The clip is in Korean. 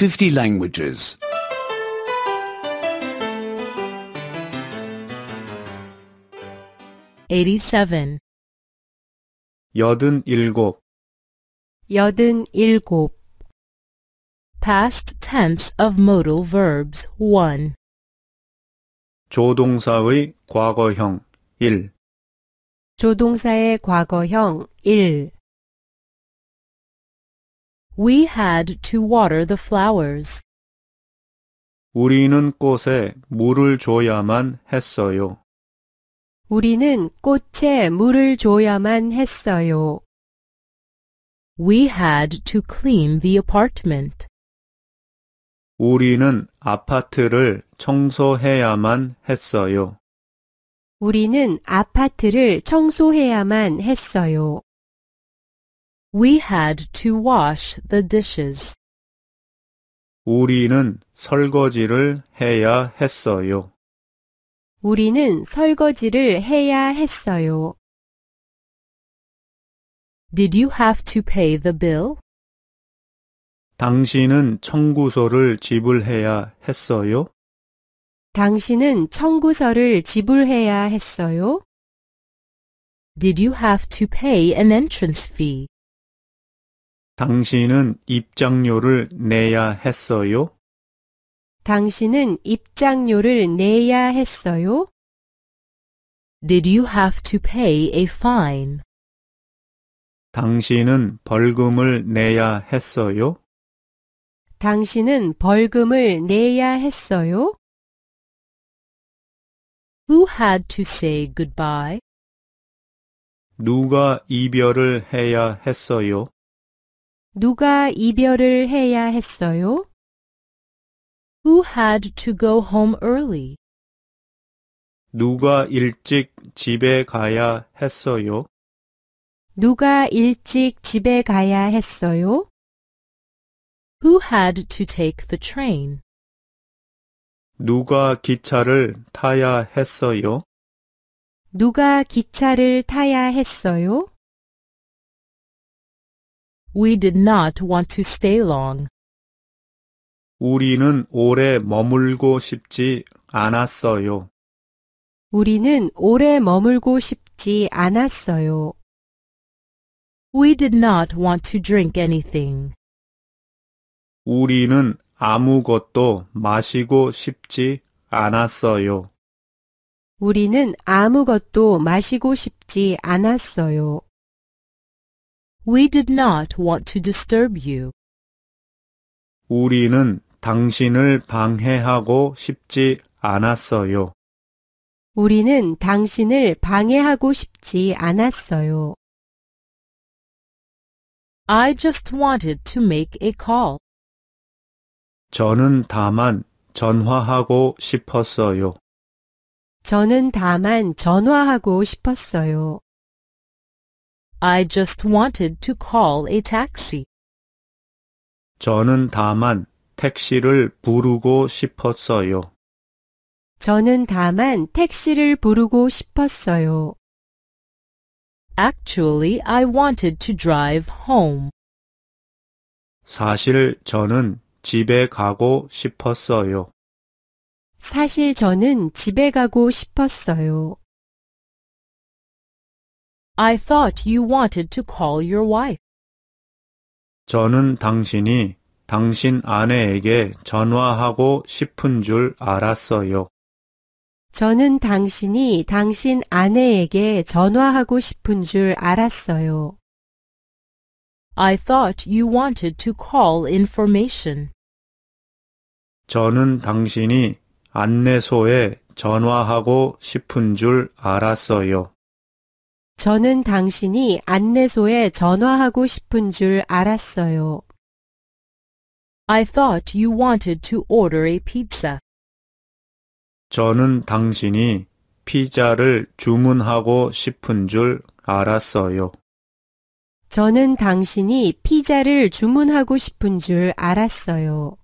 50 languages. 87 여든 일곱, 여든 일곱 Past tense of modal verbs 1 조동사의 과거형 1, 조동사의 과거형 1 We had to water the flowers. 우리는 꽃에 물을 줘야만 했어요. 우리는 꽃에 물을 줘야만 했어요. We had to clean the apartment. 우리는 아파트를 청소해야만 했어요. 우리는 아파트를 청소해야만 했어요. We had to wash the dishes. 우리는 설거지를 해야 했어요. 우리는 설거지를 해야 했어요. Did you have to pay the bill? 당신은 청구서를 지불해야 했어요? 당신은 청구서를 지불해야 했어요? Did you have to pay an entrance fee? 당신은 입장료를 내야 했어요? 당신은 입장료를 내야 했어요? Did you have to pay a fine? 당신은 벌금을 내야 했어요? 당신은 벌금을 내야 했어요? Who had to say goodbye? 누가 이별을 해야 했어요? 누가 이별을 해야 했어요? Who had to go home early? 누가 일찍 집에 가야 했어요? 누가 일찍 집에 가야 했어요? Who had to take the train? 누가 기차를 타야 했어요? 누가 기차를 타야 했어요? We did not want to stay long. 우리는 오래 머물고 싶지 않았어요. 우리는 오래 머물고 싶지 않았어요. We did not want to drink anything. 우리는 아무것도 마시고 싶지 않았어요. 우리는 아무것도 마시고 싶지 않았어요. We did not want to disturb you. 우리는 당신을 방해하고 싶지 않았어요. 우리는 당신을 방해하고 싶지 않았어요. I just wanted to make a call. 저는 다만 전화하고 싶었어요. 저는 다만 전화하고 싶었어요. I just wanted to call a taxi. 저는 다만 택시를 부르고 싶었어요. 저는 다만 택시를 부르고 싶었어요. Actually, I wanted to drive home. 사실 저는 집에 가고 싶었어요. 사실 저는 집에 가고 싶었어요. I thought you wanted to call your wife. 저는 당신이 당신 아내에게 전화하고 싶은 줄 알았어요. 저는 당신이 당신 아내에게 전화하고 싶은 줄 알았어요. I thought you wanted to call information. 저는 당신이 안내소에 전화하고 싶은 줄 알았어요. 저는 당신이 안내소에 전화하고 싶은 줄 알았어요. I thought you wanted to order a pizza. 저는 당신이 피자를 주문하고 싶은 줄 알았어요. 저는 당신이 피자를 주문하고 싶은 줄 알았어요.